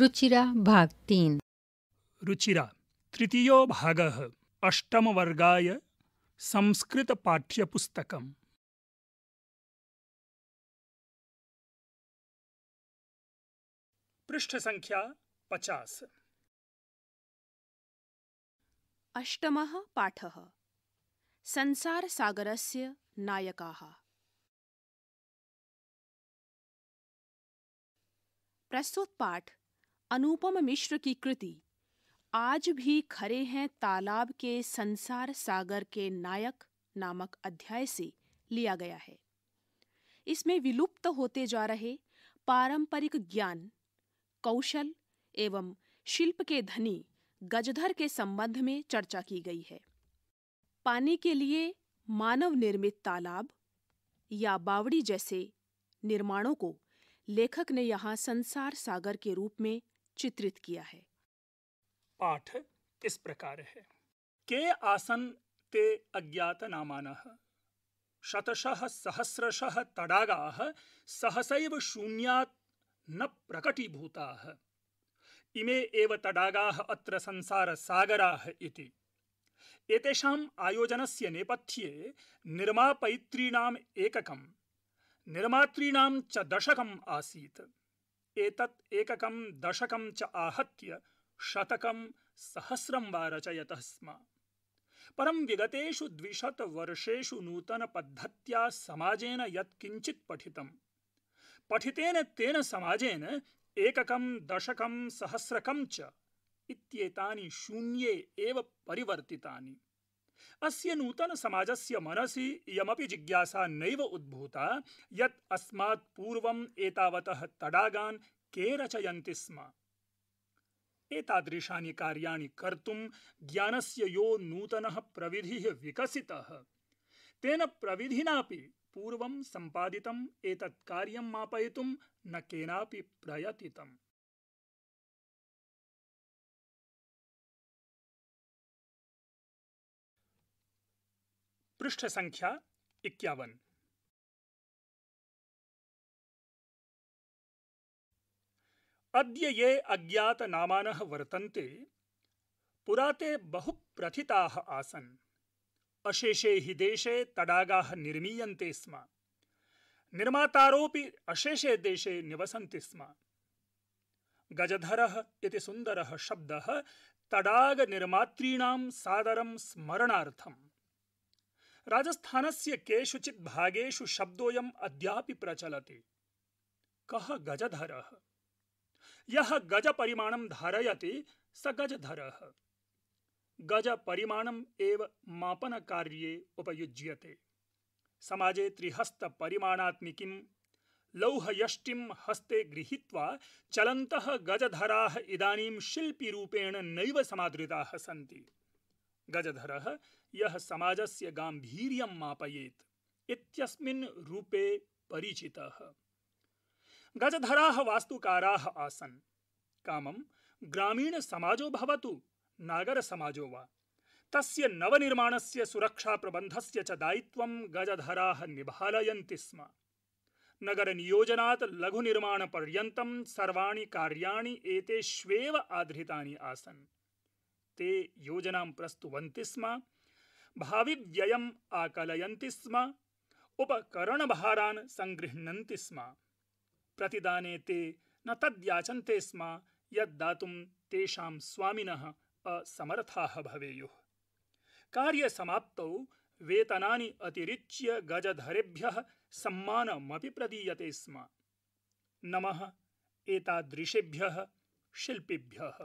रुचिरा भाग तीन रुचिरा तृतीय भाग अष्टम तृतीयो भागः अष्टमवर्गाय पृष्ठ संख्या पचास अष्टमः पाठः संसारसागरस्य नायकाः प्रस्तुत पाठ अनुपम मिश्र की कृति आज भी खरे हैं तालाब के संसार सागर के नायक नामक अध्याय से लिया गया है इसमें विलुप्त होते जा रहे पारंपरिक ज्ञान कौशल एवं शिल्प के धनी गजधर के संबंध में चर्चा की गई है पानी के लिए मानव निर्मित तालाब या बावड़ी जैसे निर्माणों को लेखक ने यहाँ संसार सागर के रूप में चित्रित किया है पाठ इस प्रकार है के आसन ते अज्ञात अज्ञातनामानः शतशः सहस्रशः तडागाः सहसैव शून्यात् न प्रकटीभूताः इमे एव तडागाः अत्र संसारसागराः इति एतेषाम् आयोजनस्य नेपथ्ये निर्मापयित्रीणाम् एककं निर्मातॄणां च दशकम् आसीत् एतत् एककं दशकं च आहत्य शतकं सहस्रं वा रचयतः स्म परं विगतेषु द्विशतवर्षेषु नूतनपद्धत्या समाजेन यत्किञ्चित् पठितं पठितेन तेन समाजेन एककं दशकं सहस्रकं च इत्येतानि शून्ये एव परिवर्तितानि अस्य नूतन समाजस्य मनसि यमपि जिज्ञासा नैव उद्भूता यत् अस्मात् पूर्वम् एतावतः तडागान् के रचयन्ति स्म एतादृशानि कार्याणि कर्तुं ज्ञानस्य यो नूतनः प्रविधिः विकसितः तेन प्रविधिनापि पूर्वं सम्पादितम् एतत् कार्यं मापयितुं न केनापि प्रयतितम् पृष्ठ संख्या इक्यावन अद्य ये अज्ञात अज्ञातनामानः वर्तन्ते पुराते बहु बहुप्रथिताः आसन् अशेषे हि देशे तडागाः निर्मीयन्ते स्म निर्मातारोऽपि अशेषे देशे निवसन्ति स्म गजधरः इति सुन्दरः शब्दः तडागनिर्मातॄणां सादरं स्मरणार्थम् राजस्थानस्य केषुचित् भागेषु शब्दोऽयम् अद्यापि प्रचलति कः गजधरः यः गजपरिमाणं धारयति स गजधरः गजपरिमाणम् एव मापनकार्ये उपयुज्यते समाजे त्रिहस्तपरिमाणात्मिकीं लौहयष्टिं हस्ते गृहीत्वा चलन्तः गजधराः इदानीं शिल्पिरूपेण नैव समादृताः सन्ति गजधरः यः समाजस्य गाम्भीर्यं मापयेत् इत्यस्मिन् रूपे परिचितः गजधराः वास्तुकाराः आसन् कामं ग्रामीणसमाजो भवतु नागरसमाजो वा तस्य नवनिर्माणस्य सुरक्षाप्रबन्धस्य च दायित्वं गजधराः निभालयन्ति स्म नगरनियोजनात् लघुनिर्माणपर्यन्तं सर्वाणि कार्याणि एतेष्वेव आधृतानि आसन् ते योजना प्रस्तुवन्ति स्म भावी व्यय आकलय स्म उपकरण उपकरणभारान् सङ्गृह्णन्ति स्म प्रतिदाने ते न तद्याचन्ते स्म यद्दातुं तेषां स्वामिनः असमर्थाः भवेयुः कार्यसमाप्तौ वेतनानि अतिरिच्य गजधरेभ्यः सम्मानमपि प्रदीयते स्म नमः एतादृशेभ्यः शिल्पिभ्यः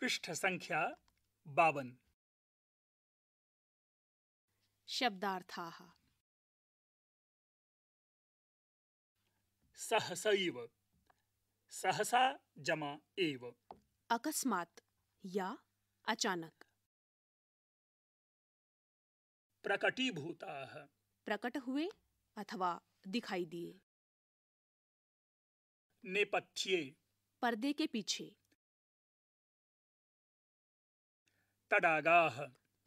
पृष्ठ संख्या बावन शब्दार्थाः सहसैव सहसा जमा एव अकस्मात या अचानक प्रकटीभूता प्रकट हुए अथवा दिखाई दिए नेपथ्ये पर्दे के पीछे तड़ागा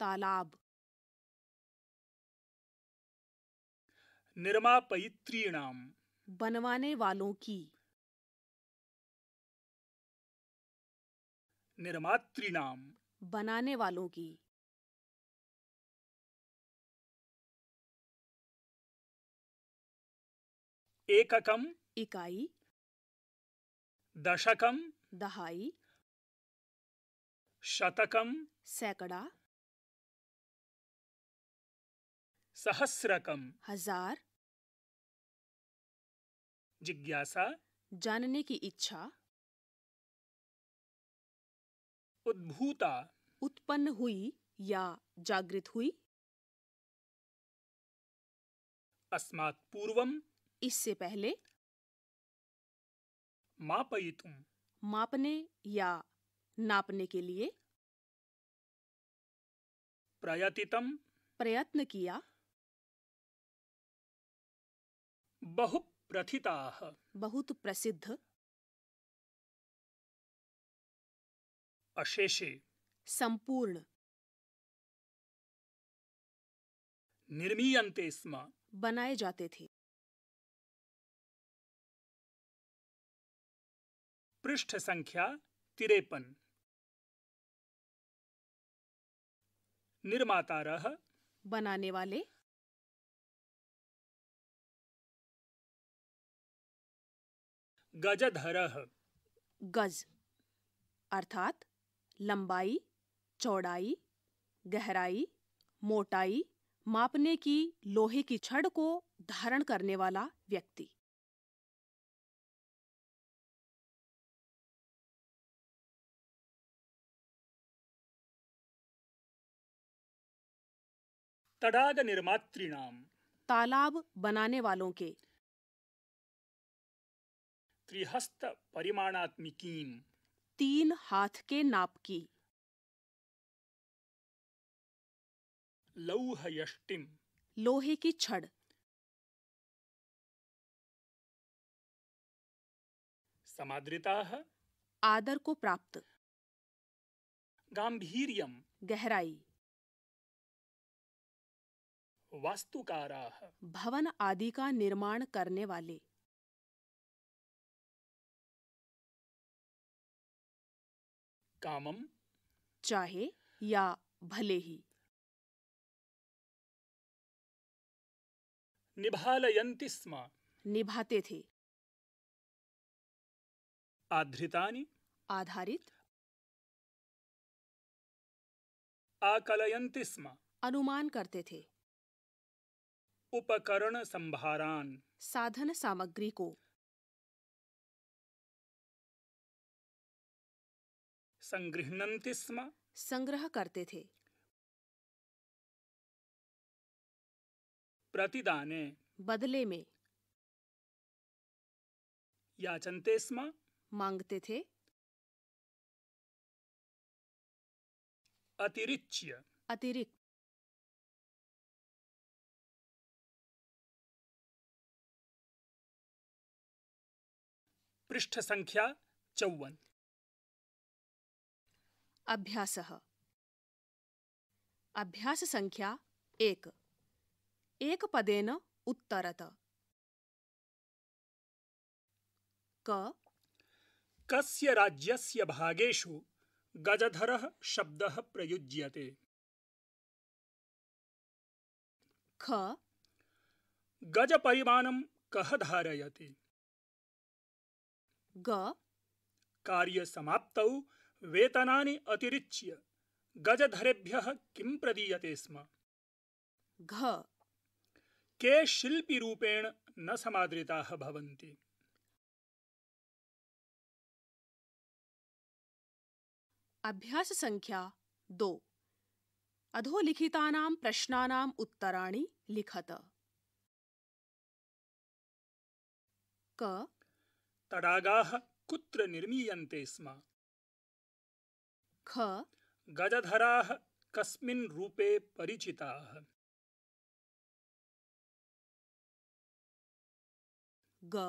तालाब नाम बनवाने वालों की निर्मात्री नाम बनाने वालों की एककम इकाई दशकम दहाई शतकम सैकड़ा सहस्रकम हजार जिज्ञासा जानने की इच्छा उद्भूता उत्पन्न हुई या जागृत हुई अस्मात् पूर्वम इससे पहले मापयितुम मापने या नापने के लिए प्रयतितम प्रयत्न किया बहु प्रथिता बहुत प्रसिद्ध अशेषे संपूर्ण निर्मीयते स्म बनाए जाते थे पृष्ठ संख्या तिरपन निर्माता रह बनाने वाले गजधर गज अर्थात लंबाई चौड़ाई गहराई मोटाई मापने की लोहे की छड़ को धारण करने वाला व्यक्ति तड़ाग निर्मातृणाम तालाब बनाने वालों के त्रिहस्त परिमाणात्मिकी तीन हाथ के नाप की लौह यष्टिम लोहे की छड़ समाद्रिता आदर को प्राप्त गांभीर्यम गहराई वास्तुकारा भवन आदि का निर्माण करने वाले कामम चाहे या भले ही निभालयंती स्म निभाते थे आधृतानि आधारित आकलयंती स्म अनुमान करते थे उपकरण संभारान साधन सामग्री को संग्रहणंति स्म संग्रह करते थे प्रतिदाने बदले में याचनते स्म मांगते थे अतिरिच्य अतिरिक्त पृष्ठ संख्या चौवन अभ्यास अभ्यास संख्या एक एक पदेन उत्तरत क कस्य राज्यस्य भागेषु गजधरः शब्दः प्रयुज्यते ख गजपरिमाणं कः धारयति ग कार्य कार्यसमाप्तौ वेतनानि अतिरिच्य गजधरेभ्यः किं प्रदीयते स्म घ के शिल्पी रूपेण न समादृताः भवन्ति अभ्यास संख्या दो अधोलिखितानां प्रश्नानाम् उत्तराणि लिखत क तड़ागा कुत्र निर्मीयन्ते स्म ख गजधराः कस्मिन् रूपे परिचिताः ग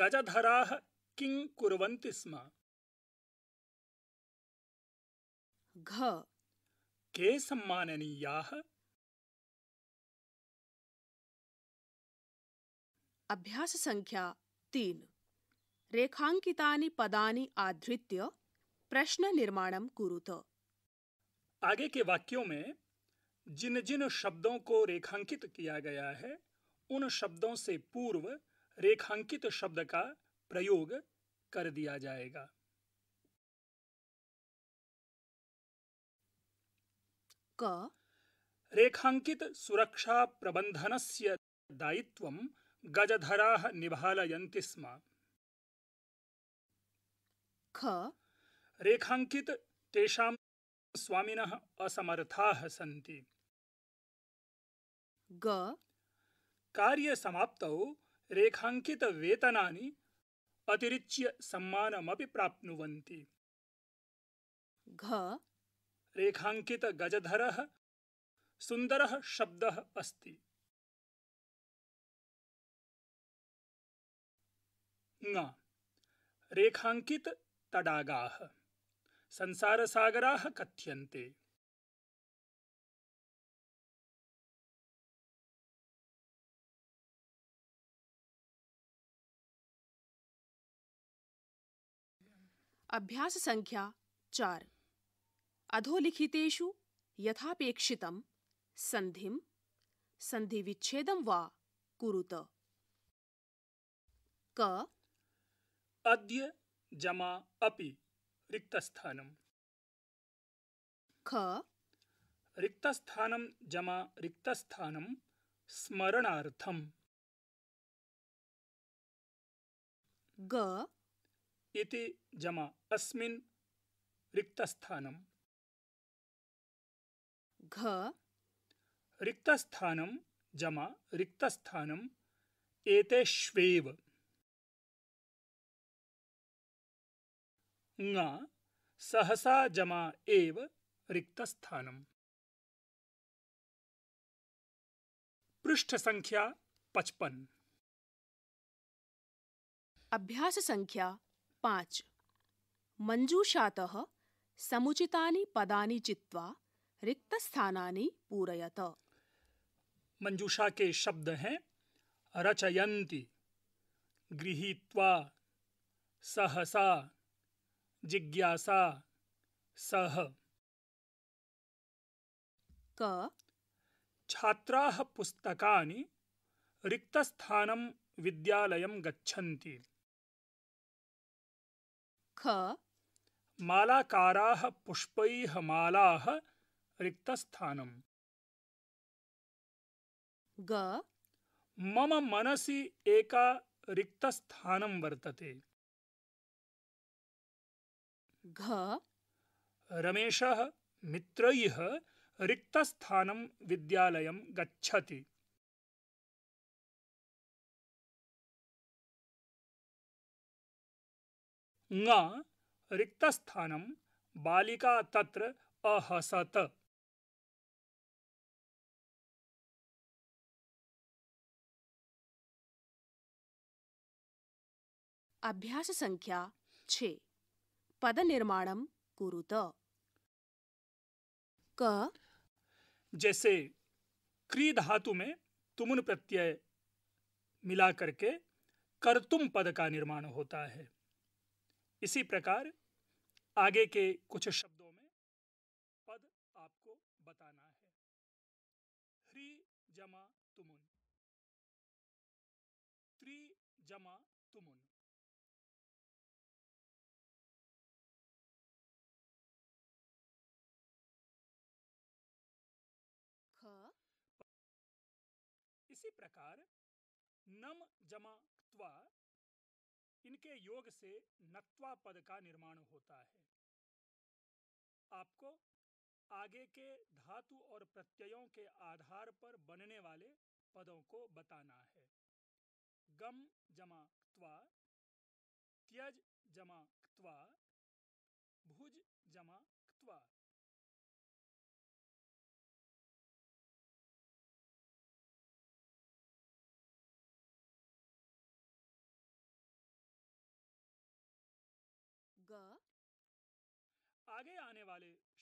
गजधराः किं कुर्वन्ति स्म घ के सम्माननीयाः अभ्यास संख्या तीन रेखांकितानि पदानि आधृत्य प्रश्न निर्माण कुरुत आगे के वाक्यों में जिन जिन शब्दों को रेखांकित किया गया है उन शब्दों से पूर्व रेखांकित शब्द का प्रयोग कर दिया जाएगा क रेखांकित सुरक्षा प्रबंधनस्य दायित्व गजधरा निभालयन्ति स्म ख रेखाङ्कित तेषां स्वामिनः असमर्थाः सन्ति ग कार्यसमाप्तौ रेखाङ्कितवेतनानि अतिरिच्य सम्मानमपि प्राप्नुवन्ति घ रेखाङ्कितगजधरः सुन्दरः शब्दः अस्ति न रेखाङ्कित तडागाः संसारसागराः कथ्यन्ते अभ्यास संख्या चार अधोलिखितेषु यथापेक्षितं सन्धिं संधिविच्छेदं वा कुरुत क अद्य जमा अपि रिक्तस्थानम् ख रिक्तस्थानम् जमा रिक्तस्थानम् स्मरणार्थम् ग इति जमा अस्मिन् रिक्तस्थानम् घ रिक्तस्थानम् जमा रिक्तस्थानम् एतेष्वेव ङा सहसा जमा एव रिक्तस्थानम् पृष्ठ संख्या पचपन अभ्यास संख्या पांच मंजूषातः समुचितानि पदानि चित्वा रिक्त रिक्तस्थानानि पूरयत मंजूषा के शब्द हैं रचयन्ति गृहीत्वा सहसा जिज्ञासा सह क छात्राः पुस्तकानि रिक्तस्थानं विद्यालयं गच्छन्ति ख मालाकाराः पुष्पैः मालाः रिक्तस्थानम् ग मम मनसि एका रिक्तस्थानं वर्तते घ रमेशः मित्रैः रिक्तस्थानं विद्यालयं गच्छति ङ रिक्तस्थानं बालिका तत्र अहसत अभ्यास संख्या छः निर्माण कुरुत क जैसे क्री धातु में तुमन प्रत्यय मिला करके करतुम पद का निर्माण होता है इसी प्रकार आगे के कुछ शब्दों इसी प्रकार नम जमा क्त्वा इनके योग से नत्वा पद का निर्माण होता है आपको आगे के धातु और प्रत्ययों के आधार पर बनने वाले पदों को बताना है गम जमा क्त्वा त्यज जमा क्त्वा भुज जमा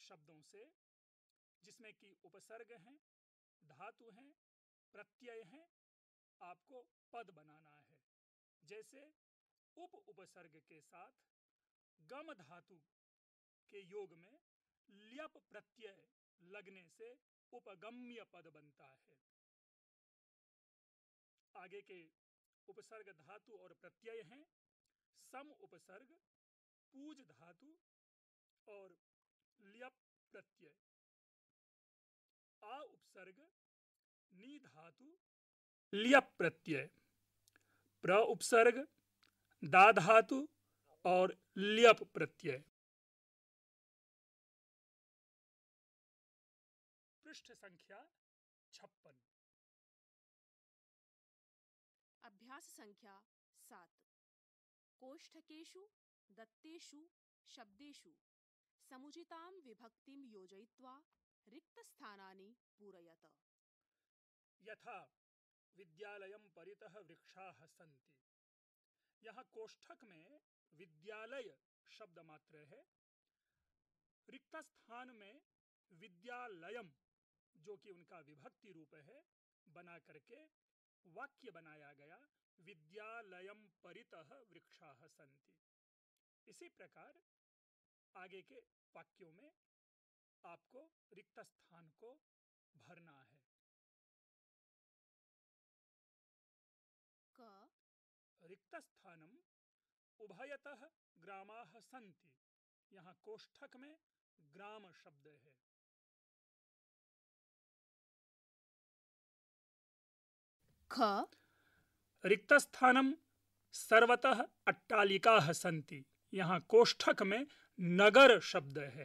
शब्दों से जिसमें कि उपसर्ग हैं धातु हैं प्रत्यय हैं आपको पद बनाना है जैसे उप उपसर्ग के साथ गम धातु के योग में ल्यप प्रत्यय लगने से उपगम्य पद बनता है आगे के उपसर्ग धातु और प्रत्यय हैं सम उपसर्ग पूज धातु और लियप प्रत्यय आ उपसर्ग नी धातु लियप प्रत्यय प्र उपसर्ग दा धातु और लियप प्रत्यय पृष्ठ संख्या छप्पन अभ्यास संख्या सात कोष्ठकेशु दत्तेषु शब्देशु समुचितां विभक्तिं योजयित्वा रिक्तस्थानानि पूरयत यथा विद्यालयं परितः वृक्षाः सन्ति यहाँ कोष्ठक में विद्यालय शब्द मात्र है रिक्त स्थान में विद्यालयम जो कि उनका विभक्ति रूप है बना करके वाक्य बनाया गया विद्यालयम परितः वृक्षाः सन्ति इसी प्रकार आगे के वाक्यों में आपको रिक्त स्थान को भरना है क रिक्त स्थानम उभयतः ग्रामाह संति यहाँ कोष्ठक में ग्राम शब्द है ख रिक्त स्थानम सर्वतः अट्टालिका सन्ति यहाँ कोष्ठक में नगर शब्द है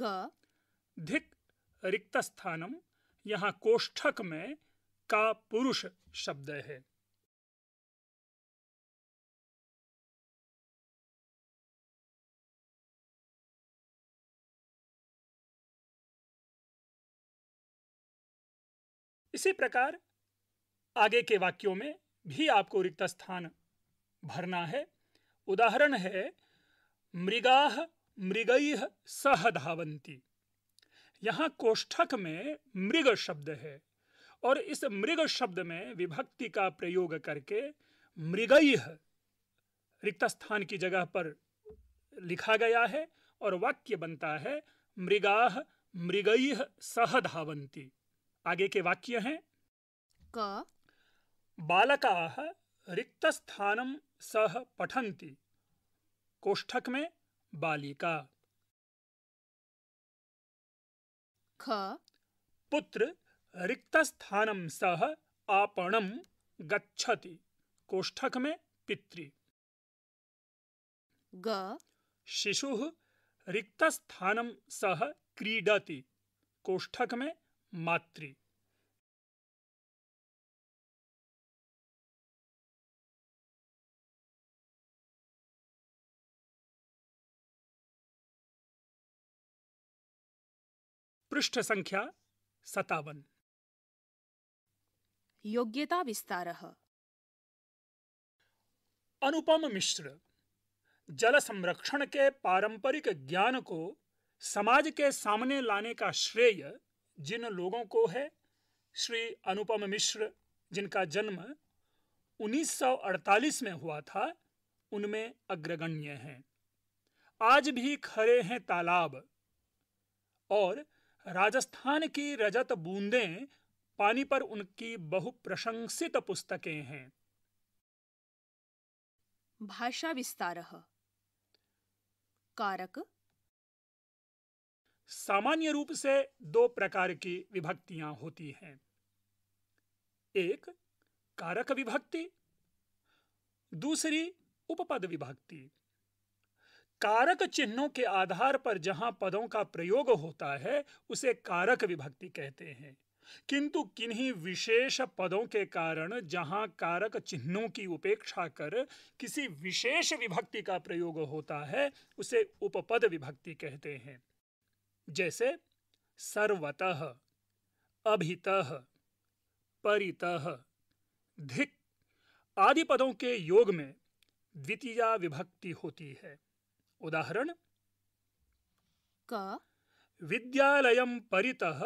ग धिक रिक्त स्थानम यहां कोष्ठक में का पुरुष शब्द है इसी प्रकार आगे के वाक्यों में भी आपको रिक्त स्थान भरना है उदाहरण है मृगा मृगई सह धावंती यहाँ कोष्ठक में मृग शब्द है और इस मृग शब्द में विभक्ति का प्रयोग करके मृगई रिक्त स्थान की जगह पर लिखा गया है और वाक्य बनता है मृगा मृगई सह धावंती आगे के वाक्य हैं क बालकाः रिक्तस्थानं सह पठन्ति कोष्ठक में बालिका ख पुत्र रिक्तस्थानं सह आपणं गच्छति कोष्ठक में पित्री ग शिशुः रिक्तस्थानं सह क्रीडति कोष्ठक में मात्री पृष्ठ संख्या सतावन योग्यता विस्तार अनुपम मिश्र जल संरक्षण के पारंपरिक ज्ञान को समाज के सामने लाने का श्रेय जिन लोगों को है श्री अनुपम मिश्र जिनका जन्म 1948 में हुआ था उनमें अग्रगण्य हैं आज भी खड़े हैं तालाब और राजस्थान की रजत बूंदें पानी पर उनकी बहुप्रशंसित पुस्तकें हैं भाषा विस्तार कारक सामान्य रूप से दो प्रकार की विभक्तियां होती हैं एक कारक विभक्ति दूसरी उपपद विभक्ति कारक चिन्हों के आधार पर जहां पदों का प्रयोग होता है उसे कारक विभक्ति कहते हैं किंतु किन्हीं विशेष पदों के कारण जहां कारक चिन्हों की उपेक्षा कर किसी विशेष विभक्ति का प्रयोग होता है उसे उपपद विभक्ति कहते हैं जैसे सर्वतः अभितः परितः धिक आदि पदों के योग में द्वितीया विभक्ति होती है उदाहरण क विद्यालय परितः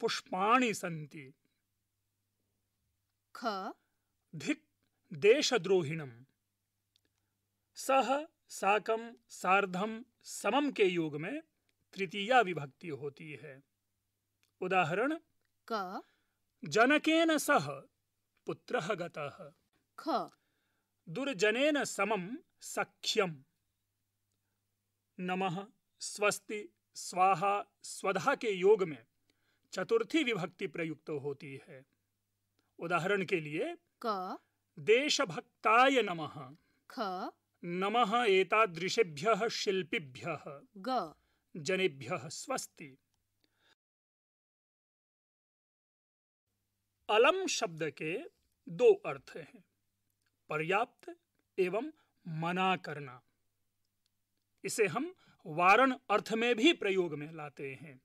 पुष्पाणि सन्ति ख धिक् देशद्रोहिणम् सह साकम सार्धम समम के योग में तृतीया विभक्ति होती है उदाहरण क जनकेन सह पुत्रः गतः ख दुर्जनेन समम सख्यम् नमः स्वस्ति स्वाहा स्वधा के योग में चतुर्थी विभक्ति प्रयुक्त होती है उदाहरण के लिए क देशभक्ताय नमः ख नमः एतादृशेभ्यः शिल्पिभ्यः ग जनेभ्यः स्वस्ति अलम शब्द के दो अर्थ हैं पर्याप्त एवं मना करना इसे हम वारण अर्थ में भी प्रयोग में लाते हैं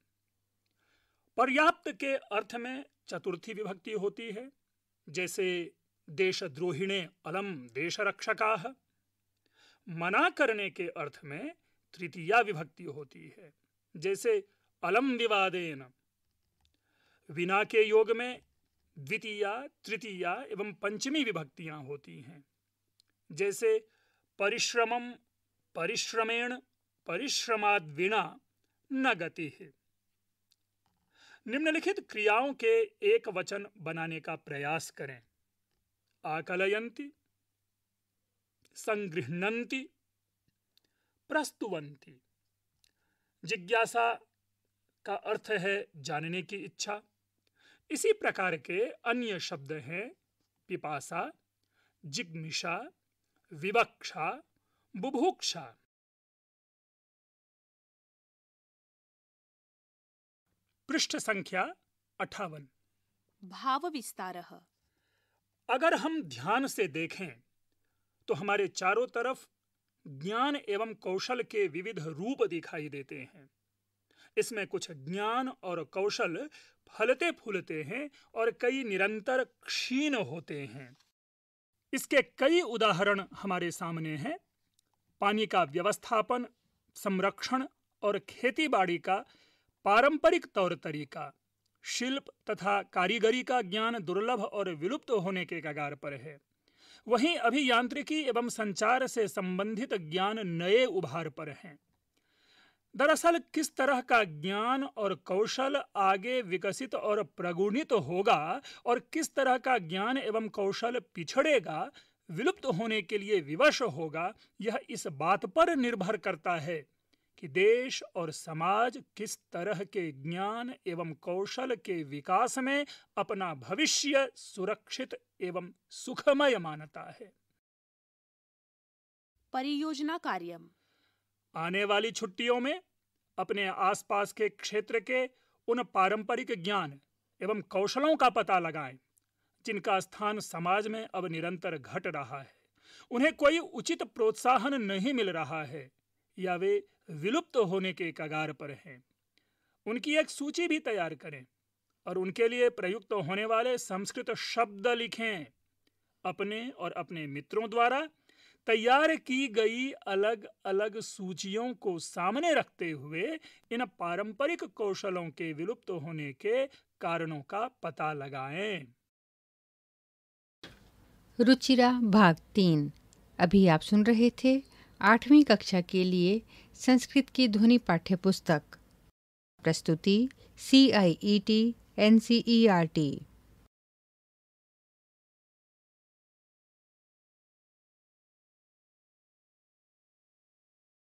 पर्याप्त के अर्थ में चतुर्थी विभक्ति होती है जैसे देशद्रोहिणे अलम देश रक्षका मना करने के अर्थ में तृतीया विभक्ति होती है जैसे अलम विवादेन विना के योग में द्वितीया तृतीया एवं पंचमी विभक्तियां होती हैं जैसे परिश्रमम परिश्रमेण परिश्रमाद विना न गति है निम्नलिखित क्रियाओं के एक वचन बनाने का प्रयास करें आकलयंती संगृहणंती प्रस्तुवंती जिज्ञासा का अर्थ है जानने की इच्छा इसी प्रकार के अन्य शब्द हैं पिपासा जिग्मिषा विवक्षा बुभुक्षा पृष्ठ संख्या अठावन भाव विस्तार अगर हम ध्यान से देखें तो हमारे चारों तरफ ज्ञान एवं कौशल के विविध रूप दिखाई देते हैं इसमें कुछ ज्ञान और कौशल फलते फूलते हैं और कई निरंतर क्षीण होते हैं इसके कई उदाहरण हमारे सामने हैं पानी का व्यवस्थापन संरक्षण और खेतीबाड़ी का पारंपरिक तौर तरीका शिल्प तथा कारीगरी का ज्ञान दुर्लभ और विलुप्त होने के कगार पर है वहीं अभियांत्रिकी एवं संचार से संबंधित ज्ञान नए उभार पर हैं दरअसल किस तरह का ज्ञान और कौशल आगे विकसित और प्रगुणित होगा और किस तरह का ज्ञान एवं कौशल पिछड़ेगा विलुप्त होने के लिए विवश होगा यह इस बात पर निर्भर करता है कि देश और समाज किस तरह के ज्ञान एवं कौशल के विकास में अपना भविष्य सुरक्षित एवं सुखमय मानता है परियोजना कार्य आने वाली छुट्टियों में अपने आसपास के क्षेत्र के उन पारंपरिक ज्ञान एवं कौशलों का पता लगाएं जिनका स्थान समाज में अब निरंतर घट रहा है उन्हें कोई उचित प्रोत्साहन नहीं मिल रहा है या वे विलुप्त होने के कगार पर हैं उनकी एक सूची भी तैयार करें और उनके लिए प्रयुक्त होने वाले संस्कृत शब्द लिखें अपने और अपने मित्रों द्वारा तैयार की गई अलग अलग सूचियों को सामने रखते हुए इन पारंपरिक कौशलों के विलुप्त होने के कारणों का पता लगाएं रुचिरा भाग तीन अभी आप सुन रहे थे आठवीं कक्षा के लिए संस्कृत की ध्वनि पाठ्य पुस्तक प्रस्तुति C I E T N C E R T